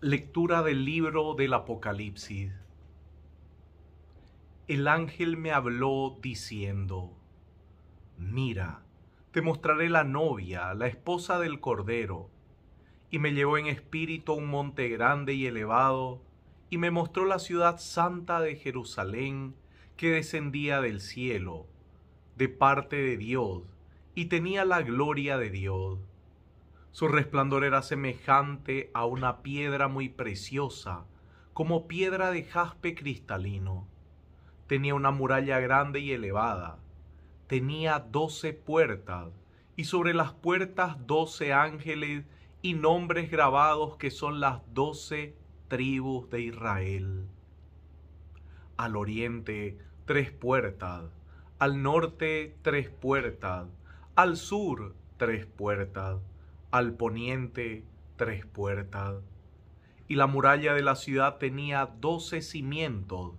Lectura del libro del Apocalipsis. El ángel me habló diciendo, mira, te mostraré la novia, la esposa del Cordero. Y me llevó en espíritu a un monte grande y elevado, y me mostró la ciudad santa de Jerusalén, que descendía del cielo, de parte de Dios, y tenía la gloria de Dios su resplandor era semejante a una piedra muy preciosa, como piedra de jaspe cristalino. Tenía una muralla grande y elevada. Tenía doce puertas, y sobre las puertas doce ángeles y nombres grabados que son las doce tribus de Israel. Al oriente, tres puertas, al norte, tres puertas, al sur, tres puertas, al poniente tres puertas. Y la muralla de la ciudad tenía doce cimientos,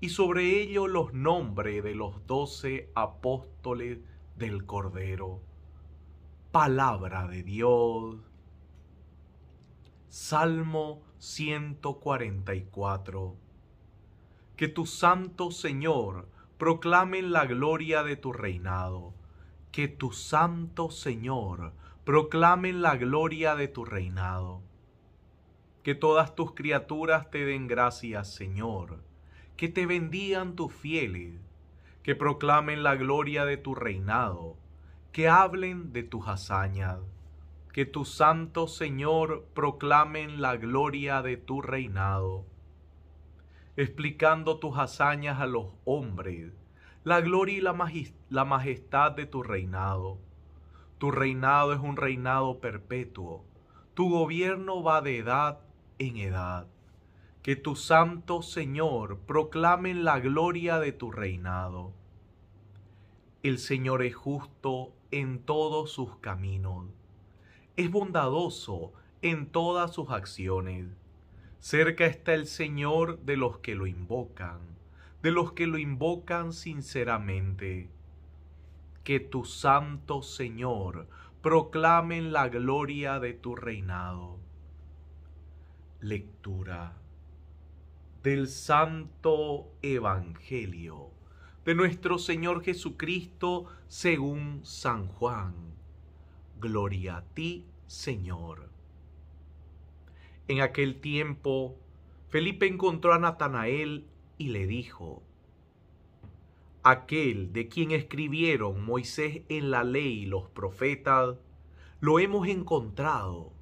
y sobre ello los nombres de los doce apóstoles del Cordero. Palabra de Dios. Salmo 144. Que tu santo Señor proclamen la gloria de tu reinado. Que tu santo Señor proclamen la gloria de tu reinado. Que todas tus criaturas te den gracias, Señor, que te bendigan tus fieles, que proclamen la gloria de tu reinado, que hablen de tus hazañas, que tu santo Señor proclamen la gloria de tu reinado, explicando tus hazañas a los hombres, la gloria y la majestad de tu reinado tu reinado es un reinado perpetuo. Tu gobierno va de edad en edad. Que tu santo Señor proclamen la gloria de tu reinado. El Señor es justo en todos sus caminos. Es bondadoso en todas sus acciones. Cerca está el Señor de los que lo invocan, de los que lo invocan sinceramente que tu santo Señor proclamen la gloria de tu reinado. Lectura del Santo Evangelio de nuestro Señor Jesucristo según San Juan. Gloria a ti, Señor. En aquel tiempo, Felipe encontró a Natanael y le dijo, aquel de quien escribieron Moisés en la ley y los profetas, lo hemos encontrado,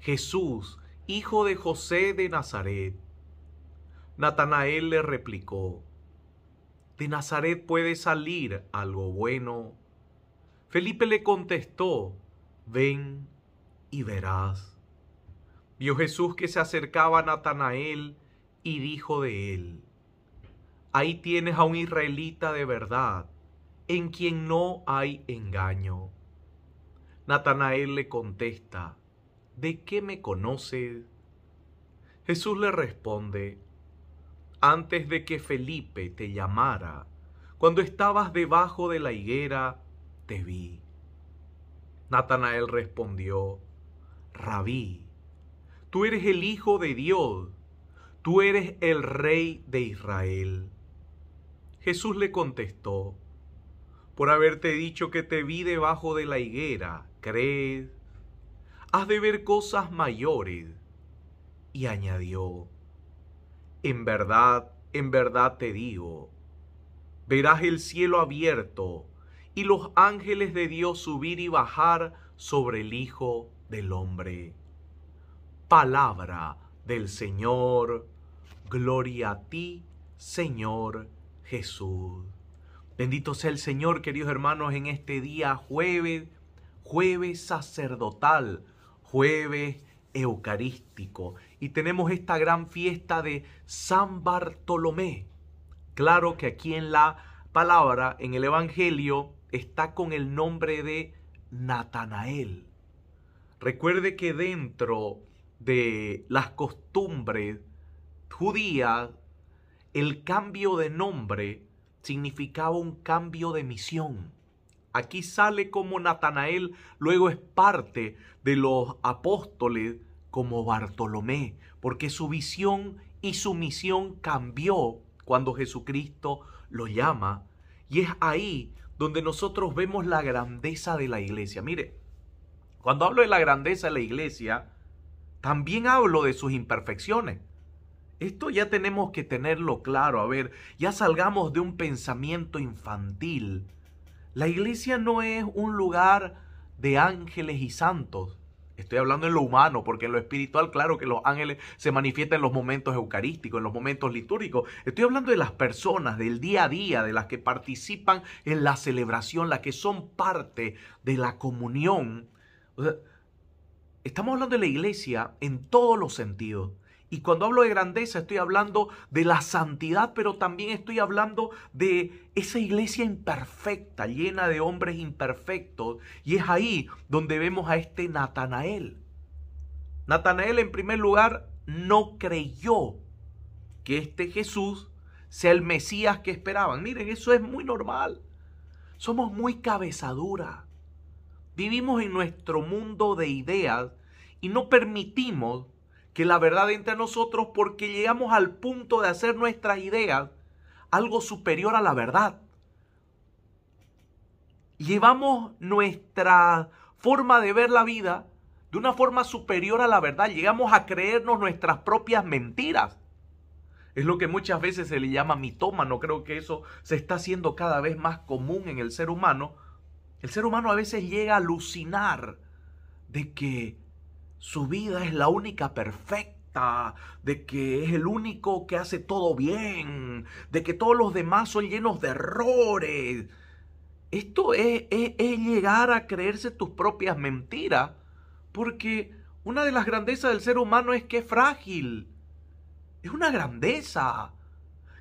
Jesús, hijo de José de Nazaret. Natanael le replicó, ¿de Nazaret puede salir algo bueno? Felipe le contestó, ven y verás. Vio Jesús que se acercaba a Natanael y dijo de él, Ahí tienes a un israelita de verdad, en quien no hay engaño. Natanael le contesta, ¿de qué me conoces? Jesús le responde, antes de que Felipe te llamara, cuando estabas debajo de la higuera, te vi. Natanael respondió, Rabí, tú eres el Hijo de Dios, tú eres el Rey de Israel. Jesús le contestó, por haberte dicho que te vi debajo de la higuera, creed, Has de ver cosas mayores. Y añadió, en verdad, en verdad te digo, verás el cielo abierto y los ángeles de Dios subir y bajar sobre el Hijo del Hombre. Palabra del Señor, gloria a ti, Señor Jesús. Bendito sea el Señor, queridos hermanos, en este día jueves, jueves sacerdotal, jueves eucarístico. Y tenemos esta gran fiesta de San Bartolomé. Claro que aquí en la palabra, en el Evangelio, está con el nombre de Natanael. Recuerde que dentro de las costumbres judías el cambio de nombre significaba un cambio de misión. Aquí sale como Natanael luego es parte de los apóstoles como Bartolomé, porque su visión y su misión cambió cuando Jesucristo lo llama. Y es ahí donde nosotros vemos la grandeza de la iglesia. Mire, cuando hablo de la grandeza de la iglesia, también hablo de sus imperfecciones. Esto ya tenemos que tenerlo claro. A ver, ya salgamos de un pensamiento infantil. La iglesia no es un lugar de ángeles y santos. Estoy hablando en lo humano, porque lo espiritual, claro que los ángeles se manifiestan en los momentos eucarísticos, en los momentos litúrgicos. Estoy hablando de las personas, del día a día, de las que participan en la celebración, las que son parte de la comunión. estamos hablando de la iglesia en todos los sentidos. Y cuando hablo de grandeza estoy hablando de la santidad, pero también estoy hablando de esa iglesia imperfecta, llena de hombres imperfectos. Y es ahí donde vemos a este Natanael. Natanael en primer lugar no creyó que este Jesús sea el Mesías que esperaban. Miren, eso es muy normal. Somos muy cabezadura. Vivimos en nuestro mundo de ideas y no permitimos que la verdad entre nosotros porque llegamos al punto de hacer nuestras ideas algo superior a la verdad. Llevamos nuestra forma de ver la vida de una forma superior a la verdad. Llegamos a creernos nuestras propias mentiras. Es lo que muchas veces se le llama mitoma. No Creo que eso se está haciendo cada vez más común en el ser humano. El ser humano a veces llega a alucinar de que su vida es la única perfecta, de que es el único que hace todo bien, de que todos los demás son llenos de errores. Esto es, llegar a creerse tus propias mentiras, porque una de las grandezas del ser humano es que es frágil. Es una grandeza.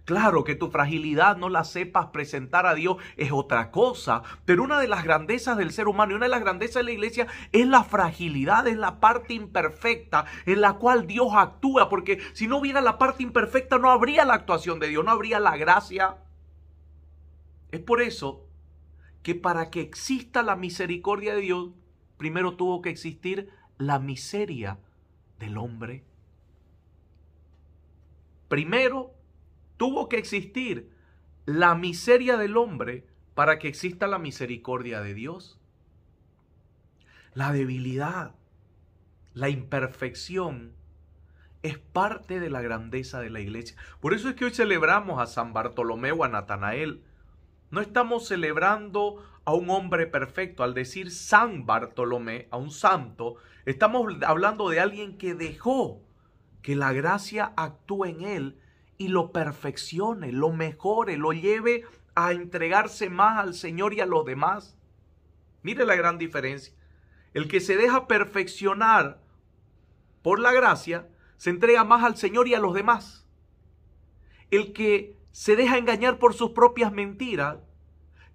Claro que tu fragilidad no la sepas presentar a Dios es otra cosa, pero una de las grandezas del ser humano y una de las grandezas de la iglesia es la fragilidad, es la parte imperfecta en la cual Dios actúa, porque si no hubiera la parte imperfecta no habría la actuación de Dios, no habría la gracia. Es por eso que para que exista la misericordia de Dios, primero tuvo que existir la miseria del hombre. Primero Tuvo que existir la miseria del hombre para que exista la misericordia de Dios. La debilidad, la imperfección es parte de la grandeza de la iglesia. Por eso es que hoy celebramos a San Bartolomé o a Natanael. No estamos celebrando a un hombre perfecto. Al decir San Bartolomé, a un santo, estamos hablando de alguien que dejó que la gracia actúe en él y lo perfeccione, lo mejore, lo lleve a entregarse más al Señor y a los demás. Mire la gran diferencia. El que se deja perfeccionar por la gracia se entrega más al Señor y a los demás. El que se deja engañar por sus propias mentiras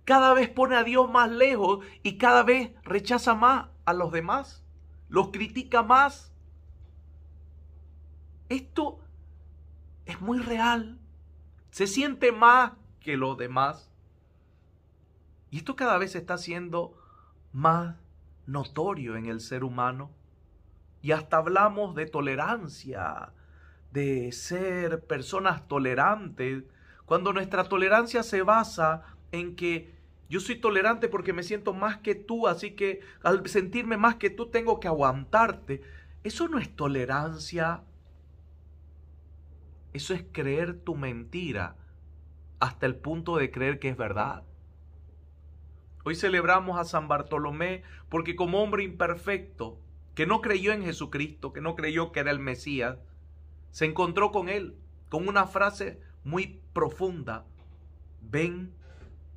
cada vez pone a Dios más lejos y cada vez rechaza más a los demás, los critica más. Esto es muy real. Se siente más que lo demás. Y esto cada vez está siendo más notorio en el ser humano. Y hasta hablamos de tolerancia, de ser personas tolerantes, cuando nuestra tolerancia se basa en que yo soy tolerante porque me siento más que tú, así que al sentirme más que tú tengo que aguantarte. Eso no es tolerancia, eso es creer tu mentira hasta el punto de creer que es verdad. Hoy celebramos a San Bartolomé porque como hombre imperfecto, que no creyó en Jesucristo, que no creyó que era el Mesías, se encontró con él, con una frase muy profunda, ven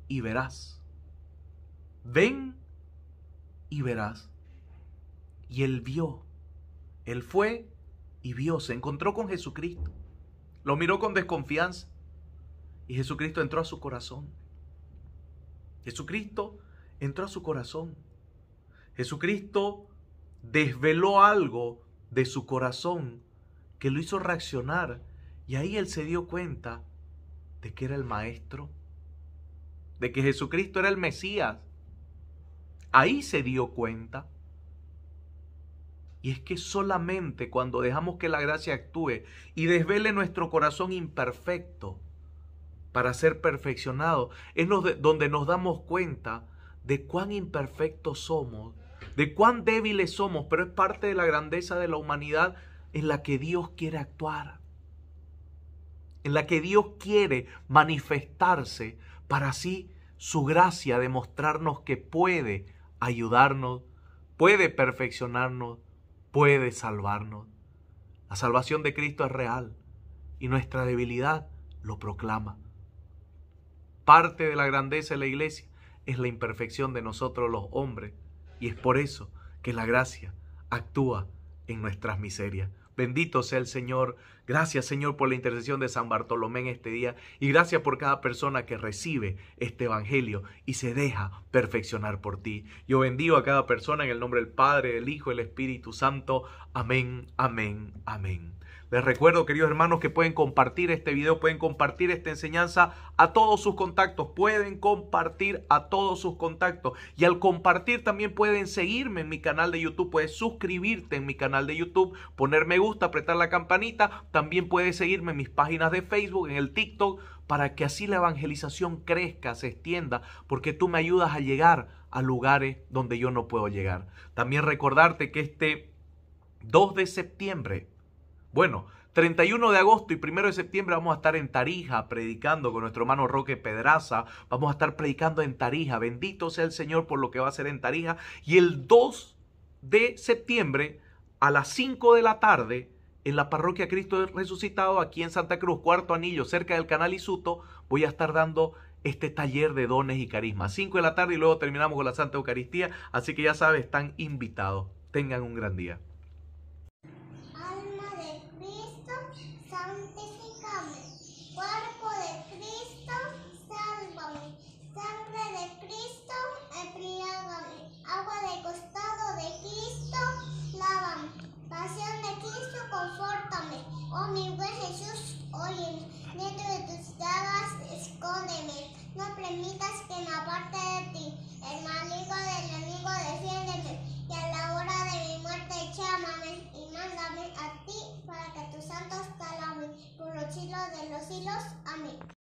y verás. Ven y verás. Y él vio, él fue y vio, se encontró con Jesucristo. Lo miró con desconfianza y Jesucristo entró a su corazón. Jesucristo entró a su corazón. Jesucristo desveló algo de su corazón que lo hizo reaccionar y ahí él se dio cuenta de que era el Maestro, de que Jesucristo era el Mesías. Ahí se dio cuenta. Y es que solamente cuando dejamos que la gracia actúe y desvele nuestro corazón imperfecto para ser perfeccionado, es donde nos damos cuenta de cuán imperfectos somos, de cuán débiles somos, pero es parte de la grandeza de la humanidad en la que Dios quiere actuar, en la que Dios quiere manifestarse para así su gracia demostrarnos que puede ayudarnos, puede perfeccionarnos, puede salvarnos. La salvación de Cristo es real y nuestra debilidad lo proclama. Parte de la grandeza de la iglesia es la imperfección de nosotros los hombres y es por eso que la gracia actúa en nuestras miserias. Bendito sea el Señor. Gracias Señor por la intercesión de San Bartolomé en este día y gracias por cada persona que recibe este Evangelio y se deja perfeccionar por ti. Yo bendigo a cada persona en el nombre del Padre, del Hijo, del Espíritu Santo. Amén, amén, amén. Les recuerdo, queridos hermanos, que pueden compartir este video, pueden compartir esta enseñanza a todos sus contactos, pueden compartir a todos sus contactos. Y al compartir también pueden seguirme en mi canal de YouTube, puedes suscribirte en mi canal de YouTube, poner me gusta, apretar la campanita. También puedes seguirme en mis páginas de Facebook, en el TikTok, para que así la evangelización crezca, se extienda, porque tú me ayudas a llegar a lugares donde yo no puedo llegar. También recordarte que este 2 de septiembre bueno, 31 de agosto y 1 de septiembre vamos a estar en Tarija predicando con nuestro hermano Roque Pedraza. Vamos a estar predicando en Tarija. Bendito sea el Señor por lo que va a hacer en Tarija. Y el 2 de septiembre a las 5 de la tarde en la parroquia Cristo Resucitado aquí en Santa Cruz, cuarto anillo, cerca del canal Isuto, voy a estar dando este taller de dones y carisma. 5 de la tarde y luego terminamos con la Santa Eucaristía. Así que ya sabes, están invitados. Tengan un gran día. dentro de tus llagas, escóndeme. No permitas que me aparte de ti. El maligno del enemigo, defiéndeme. Y a la hora de mi muerte, llámame y mándame a ti para que tus santos calamen por los hilos de los hilos. Amén.